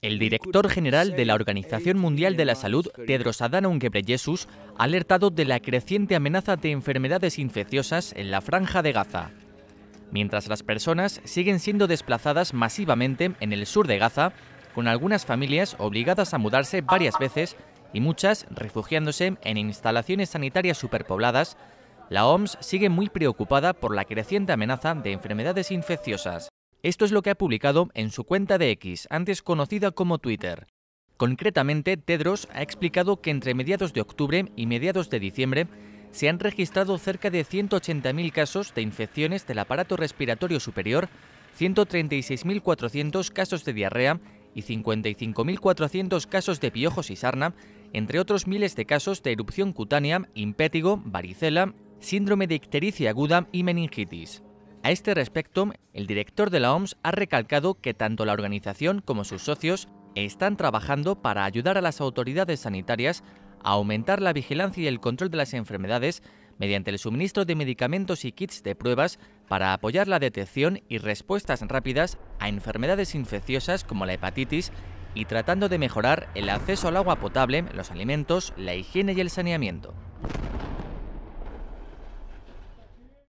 El director general de la Organización Mundial de la Salud, Tedros Adhanom Ghebreyesus, ha alertado de la creciente amenaza de enfermedades infecciosas en la franja de Gaza. Mientras las personas siguen siendo desplazadas masivamente en el sur de Gaza, con algunas familias obligadas a mudarse varias veces y muchas refugiándose en instalaciones sanitarias superpobladas, la OMS sigue muy preocupada por la creciente amenaza de enfermedades infecciosas. Esto es lo que ha publicado en su cuenta de X, antes conocida como Twitter. Concretamente, Tedros ha explicado que entre mediados de octubre y mediados de diciembre se han registrado cerca de 180.000 casos de infecciones del aparato respiratorio superior, 136.400 casos de diarrea y 55.400 casos de piojos y sarna, entre otros miles de casos de erupción cutánea, impétigo, varicela, síndrome de ictericia aguda y meningitis. A este respecto, el director de la OMS ha recalcado que tanto la organización como sus socios están trabajando para ayudar a las autoridades sanitarias a aumentar la vigilancia y el control de las enfermedades mediante el suministro de medicamentos y kits de pruebas para apoyar la detección y respuestas rápidas a enfermedades infecciosas como la hepatitis y tratando de mejorar el acceso al agua potable, los alimentos, la higiene y el saneamiento.